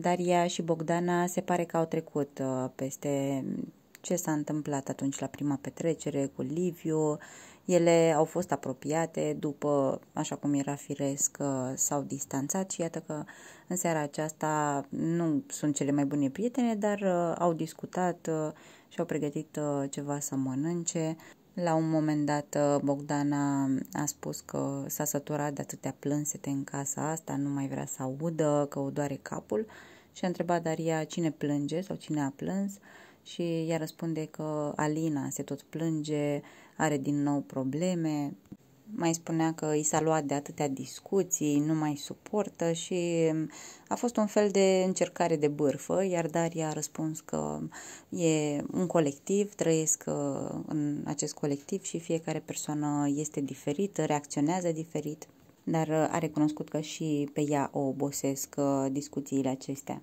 dar ea și Bogdana se pare că au trecut uh, peste ce s-a întâmplat atunci la prima petrecere cu Liviu. Ele au fost apropiate, după, așa cum era firesc, uh, s-au distanțat și iată că în seara aceasta nu sunt cele mai bune prietene, dar uh, au discutat și au pregătit ceva să mănânce. La un moment dat uh, Bogdana a spus că s-a săturat de atâtea plânsete în casa asta, nu mai vrea să audă, că o doare capul și a întrebat Daria cine plânge sau cine a plâns și ea răspunde că Alina se tot plânge, are din nou probleme, mai spunea că i s-a luat de atâtea discuții, nu mai suportă și mm, a fost un fel de încercare de bârfă, iar Daria a răspuns că e un colectiv, trăiesc uh, în acest colectiv și fiecare persoană este diferită, reacționează diferit, dar uh, a recunoscut că și pe ea o obosesc uh, discuțiile acestea.